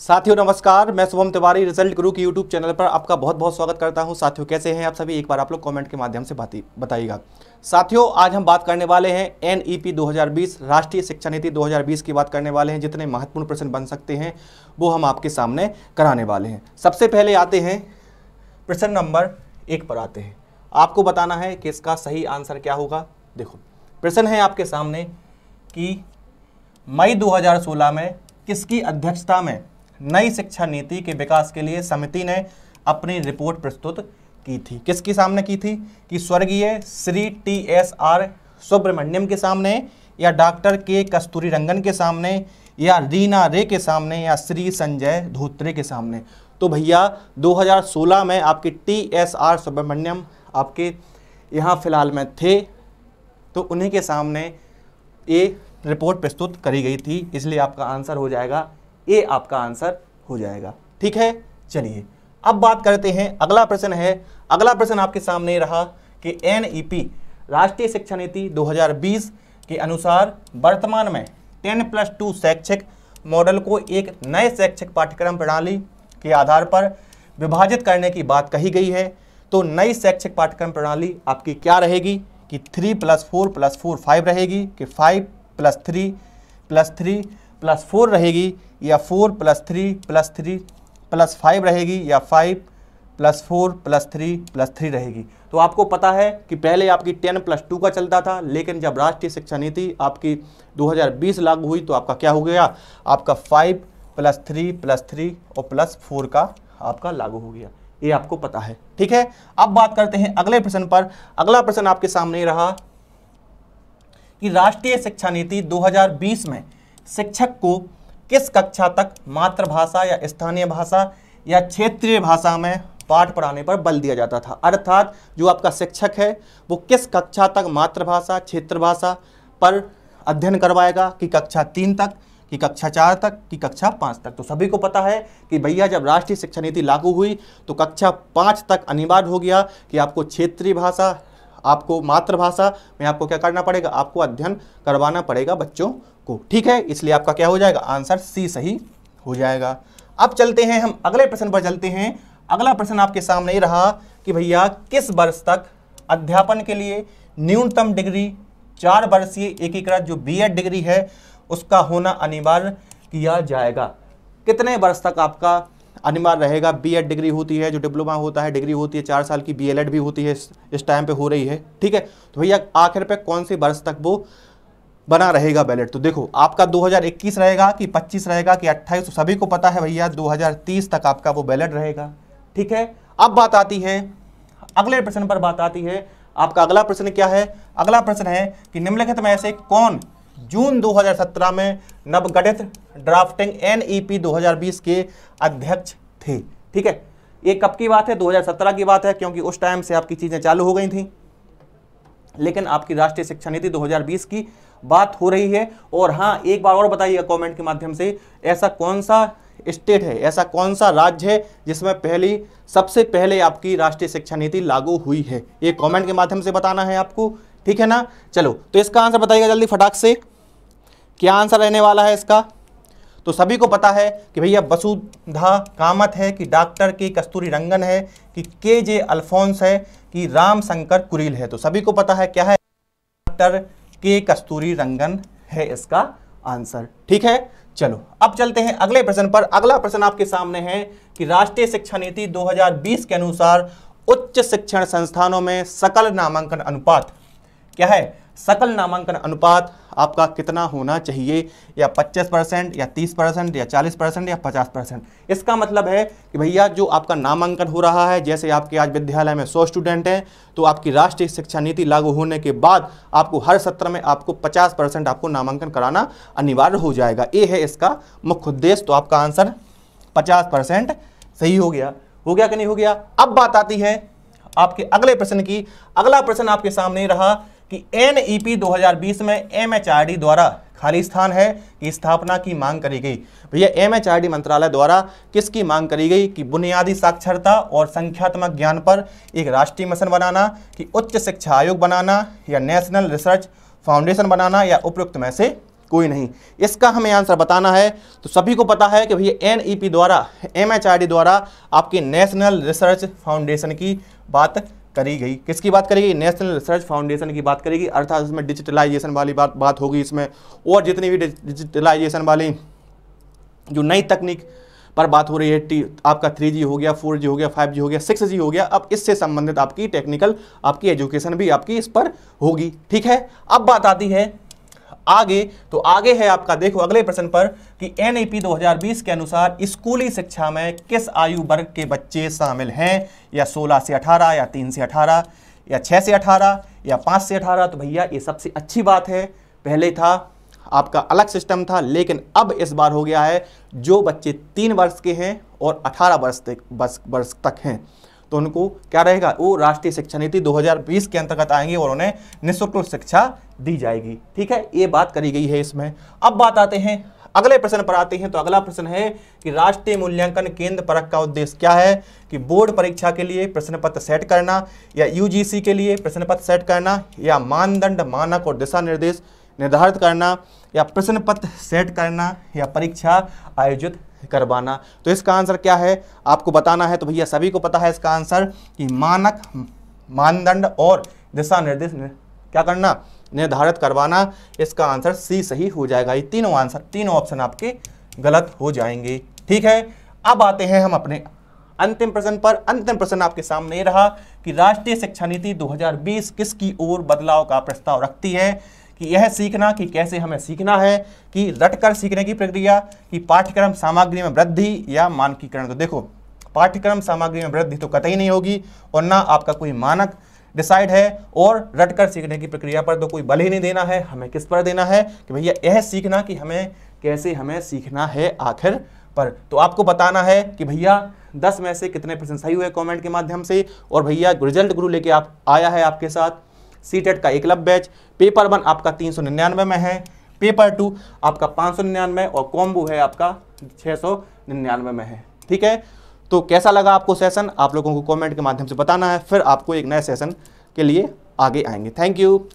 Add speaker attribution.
Speaker 1: साथियों नमस्कार मैं शुभम तिवारी रिजल्ट गुरु की यूट्यूब चैनल पर आपका बहुत बहुत स्वागत करता हूं साथियों कैसे हैं आप सभी एक बार आप लोग कमेंट के माध्यम से बताइएगा साथियों आज हम बात करने वाले हैं एन ई पी 2020 राष्ट्रीय शिक्षा नीति 2020 की बात करने वाले हैं जितने महत्वपूर्ण प्रश्न बन सकते हैं वो हम आपके सामने कराने वाले हैं सबसे पहले आते हैं प्रश्न नंबर एक पर आते हैं आपको बताना है कि इसका सही आंसर क्या होगा देखो प्रश्न है आपके सामने कि मई दो में किसकी अध्यक्षता में नई शिक्षा नीति के विकास के लिए समिति ने अपनी रिपोर्ट प्रस्तुत की थी किसके सामने की थी कि स्वर्गीय Shri T S R Subramaniam के सामने या डॉक्टर के कस्तूरी रंगन के सामने या रीना रे के सामने या श्री संजय धोत्रे के सामने तो भैया 2016 में आपके टी एस आर सुब्रमण्यम आपके यहाँ फिलहाल में थे तो उन्हीं के सामने ये रिपोर्ट प्रस्तुत करी गई थी इसलिए आपका आंसर हो जाएगा ए आपका आंसर हो जाएगा ठीक है चलिए अब बात करते हैं अगला प्रश्न है अगला प्रश्न आपके सामने रहा कि एन e राष्ट्रीय शिक्षा नीति 2020 के अनुसार वर्तमान में टेन प्लस टू शैक्षिक मॉडल को एक नए शैक्षिक पाठ्यक्रम प्रणाली के आधार पर विभाजित करने की बात कही गई है तो नई शैक्षिक पाठ्यक्रम प्रणाली आपकी क्या रहेगी कि three plus four plus four five रहेगी कि five plus three plus three plus four रहेगी या four plus three plus three plus five रहेगी या five plus four plus three plus three रहेगी तो आपको पता है कि पहले आपकी टेन प्लस टू का चलता था लेकिन जब राष्ट्रीय शिक्षा नीति आपकी 2020 लागू हुई तो आपका क्या हो गया आपका five plus three plus three और प्लस फोर का आपका लागू हो गया ये आपको पता है ठीक है अब बात करते हैं अगले प्रश्न पर अगला प्रश्न आपके सामने रहा कि राष्ट्रीय शिक्षा नीति दो में शिक्षक को किस कक्षा तक मातृभाषा या स्थानीय भाषा या क्षेत्रीय भाषा में पाठ पढ़ाने पर बल दिया जाता था अर्थात जो आपका शिक्षक है वो किस कक्षा तक मातृभाषा क्षेत्र भाषा पर अध्ययन करवाएगा कि कक्षा तीन तक कि कक्षा चार तक कि कक्षा पाँच तक तो सभी को पता है कि भैया जब राष्ट्रीय शिक्षा नीति लागू हुई तो कक्षा पाँच तक अनिवार्य हो गया कि आपको क्षेत्रीय भाषा आपको मातृभाषा में आपको क्या करना पड़ेगा आपको अध्ययन करवाना पड़ेगा बच्चों को ठीक है इसलिए आपका क्या हो जाएगा आंसर सी सही हो जाएगा अब चलते हैं हम अगले प्रश्न पर चलते हैं अगला प्रश्न आपके सामने ही रहा कि भैया किस वर्ष तक अध्यापन के लिए न्यूनतम डिग्री चार वर्षीय एकीकृत जो एड डिग्री है उसका होना अनिवार्य किया जाएगा कितने वर्ष तक आपका अनिवार्य रहेगा बी डिग्री होती है जो डिप्लोमा होता है डिग्री होती है चार साल की बी भी होती है इस टाइम पर हो रही है ठीक है तो भैया आखिर पर कौन से वर्ष तक वो बना रहेगा बैलेट तो देखो आपका 2021 रहेगा कि 25 रहेगा कि 28 तो सभी को पता है भैया 2030 तक आपका वो बैलेट रहेगा ठीक है अब बात आती है अगले प्रश्न पर बात आती है आपका अगला प्रश्न क्या है अगला प्रश्न है कि निम्नलिखित में ऐसे कौन जून 2017 में नवगठित ड्राफ्टिंग एनईपी 2020 के अध्यक्ष थे ठीक है ये कब की बात है 2017 की बात है क्योंकि उस टाइम से आपकी चीज़ें चालू हो गई थी लेकिन आपकी राष्ट्रीय शिक्षा नीति 2020 की बात हो रही है और हाँ एक बार और बताइए कमेंट के माध्यम से ऐसा कौन सा स्टेट है ऐसा कौन सा राज्य है जिसमें पहली सबसे पहले आपकी राष्ट्रीय शिक्षा नीति लागू हुई है ये कमेंट के माध्यम से बताना है आपको ठीक है ना चलो तो इसका आंसर बताइएगा जल्दी फटाक से क्या आंसर रहने वाला है इसका तो सभी को पता है कि भैया वसुधा कामत है कि डॉक्टर के कस्तूरी रंगन है कि के जे अल्फोंस है कि राम शंकर कुरील है तो सभी को पता है क्या है डॉक्टर के कस्तूरी रंगन है इसका आंसर ठीक है चलो अब चलते हैं अगले प्रश्न पर अगला प्रश्न आपके सामने है कि राष्ट्रीय शिक्षा नीति 2020 के अनुसार उच्च शिक्षण संस्थानों में सकल नामांकन अनुपात क्या है सकल नामांकन अनुपात आपका कितना होना चाहिए या 25 परसेंट या 30 परसेंट या 40 परसेंट या 50 परसेंट इसका मतलब है कि भैया जो आपका नामांकन हो रहा है जैसे आपके आज विद्यालय में 100 स्टूडेंट हैं तो आपकी राष्ट्रीय शिक्षा नीति लागू होने के बाद आपको हर सत्र में आपको 50 परसेंट आपको नामांकन कराना अनिवार्य हो जाएगा ये है इसका मुख्य उद्देश्य तो आपका आंसर पचास सही हो गया हो गया कि नहीं हो गया अब बात आती है आपके अगले प्रश्न की अगला प्रश्न आपके सामने रहा कि एनईपी 2020 में एम द्वारा खाली स्थान है कि स्थापना की मांग करी गई भैया एम डी मंत्रालय द्वारा किसकी मांग करी गई कि बुनियादी साक्षरता और संख्यात्मक ज्ञान पर एक राष्ट्रीय मिशन बनाना कि उच्च शिक्षा आयोग बनाना या नेशनल रिसर्च फाउंडेशन बनाना या उपयुक्त में से कोई नहीं इसका हमें आंसर बताना है तो सभी को पता है कि भैया पी द्वारा डी द्वारा आपकी नेशनल रिसर्च फाउंडेशन की बात करी गई किसकी बात करेगी नेशनल रिसर्च फाउंडेशन की बात करेगी अर्थात इसमें डिजिटलाइजेशन वाली बात बात होगी इसमें और जितनी भी डिजिटलाइजेशन वाली जो नई तकनीक पर बात हो रही है टी आपका थ्री जी हो गया फोर जी हो गया फाइव जी हो गया सिक्स जी हो गया अब इससे संबंधित आपकी टेक्निकल आपकी एजुकेशन भी आपकी इस पर होगी ठीक है अब बात आती है आगे तो आगे है आपका देखो अगले प्रश्न पर कि एनईपी 2020 के अनुसार स्कूली शिक्षा में किस आयु वर्ग के बच्चे शामिल हैं या 16 से 18 या 3 से 18 या 6 से 18 या 5 से 18 तो भैया ये सबसे अच्छी बात है पहले था आपका अलग सिस्टम था लेकिन अब इस बार हो गया है जो बच्चे तीन वर्ष के हैं और अठारह वर्ष तक वर्ष तक हैं तो उनको क्या रहेगा वो राष्ट्रीय शिक्षा नीति 2020 के अंतर्गत आएंगे और उन्हें निःशुल्क शिक्षा दी जाएगी ठीक है ये बात करी गई है इसमें अब बात आते हैं अगले प्रश्न पर आते हैं तो अगला प्रश्न है कि राष्ट्रीय मूल्यांकन केंद्र परख का उद्देश्य क्या है कि बोर्ड परीक्षा के लिए प्रश्न पत्र सेट करना या यूजीसी के लिए प्रश्न पत्र सेट करना या मानदंड मानक और दिशा निर्देश निर्धारित करना या प्रश्न पत्र सेट करना या परीक्षा आयोजित करवाना तो इसका आंसर क्या है आपको बताना है तो भैया सभी को पता है इसका आंसर कि मानक मानदंड और दिशा निर्देश क्या करना निर्धारित करवाना इसका आंसर सी सही हो जाएगा ये तीनों आंसर तीनों ऑप्शन आपके गलत हो जाएंगे ठीक है अब आते हैं हम अपने अंतिम प्रश्न पर अंतिम प्रश्न आपके सामने रहा कि राष्ट्रीय शिक्षा नीति 2020 किसकी ओर बदलाव का प्रस्ताव रखती है कि यह सीखना कि कैसे हमें सीखना है कि रटकर सीखने की प्रक्रिया कि पाठ्यक्रम सामग्री में वृद्धि या मानकीकरण तो देखो पाठ्यक्रम सामग्री में वृद्धि तो कतई नहीं होगी और ना आपका कोई मानक डिसाइड है और रटकर सीखने की प्रक्रिया पर तो कोई बल ही नहीं देना है हमें किस पर देना है कि भैया यह सीखना कि हमें कैसे हमें सीखना है आखिर पर तो आपको बताना है कि भैया दस में से कितने सही हुए कमेंट के माध्यम से और भैया रिजल्ट गुरु लेके आप आया है आपके साथ सी टेट का एकलब बैच पेपर वन आपका तीन सौ निन्यानवे में है पेपर टू आपका पाँच सौ निन्यानवे और कॉम्बो है आपका छः सौ निन्यानवे में है ठीक है तो कैसा लगा आपको सेशन आप लोगों को कमेंट के माध्यम से बताना है फिर आपको एक नए सेशन के लिए आगे आएंगे थैंक यू